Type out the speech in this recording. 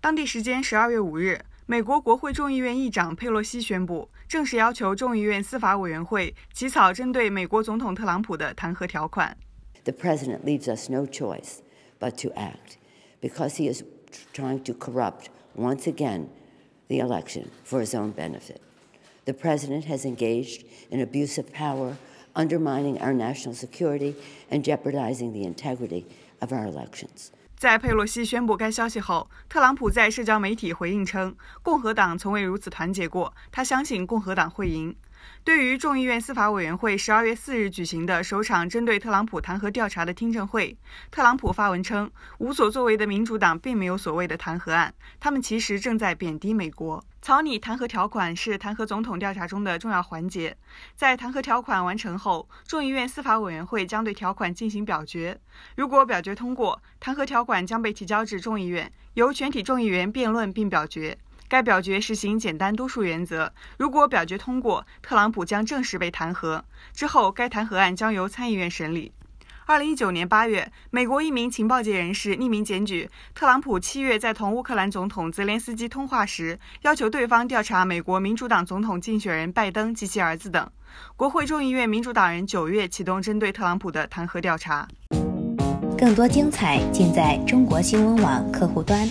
当地时间十二月五日，美国国会众议院议长佩洛西宣布，正式要求众议院司法委员会起草针对美国总统特朗普的弹劾条款。The president leaves us no choice but to act, because he is trying to corrupt once again the election for his own benefit. The president has engaged in abuse of power, undermining our national security, and jeopardizing the integrity of our elections. 在佩洛西宣布该消息后，特朗普在社交媒体回应称：“共和党从未如此团结过，他相信共和党会赢。”对于众议院司法委员会十二月四日举行的首场针对特朗普弹劾调查的听证会，特朗普发文称：“无所作为的民主党并没有所谓的弹劾案，他们其实正在贬低美国。”草拟弹劾条款是弹劾总统调查中的重要环节。在弹劾条款完成后，众议院司法委员会将对条款进行表决。如果表决通过，弹劾条款将被提交至众议院，由全体众议员辩论并表决。该表决实行简单多数原则。如果表决通过，特朗普将正式被弹劾。之后，该弹劾案将由参议院审理。二零一九年八月，美国一名情报界人士匿名检举，特朗普七月在同乌克兰总统泽连斯基通话时，要求对方调查美国民主党总统竞选人拜登及其儿子等。国会众议院民主党人九月启动针对特朗普的弹劾调查。更多精彩尽在中国新闻网客户端。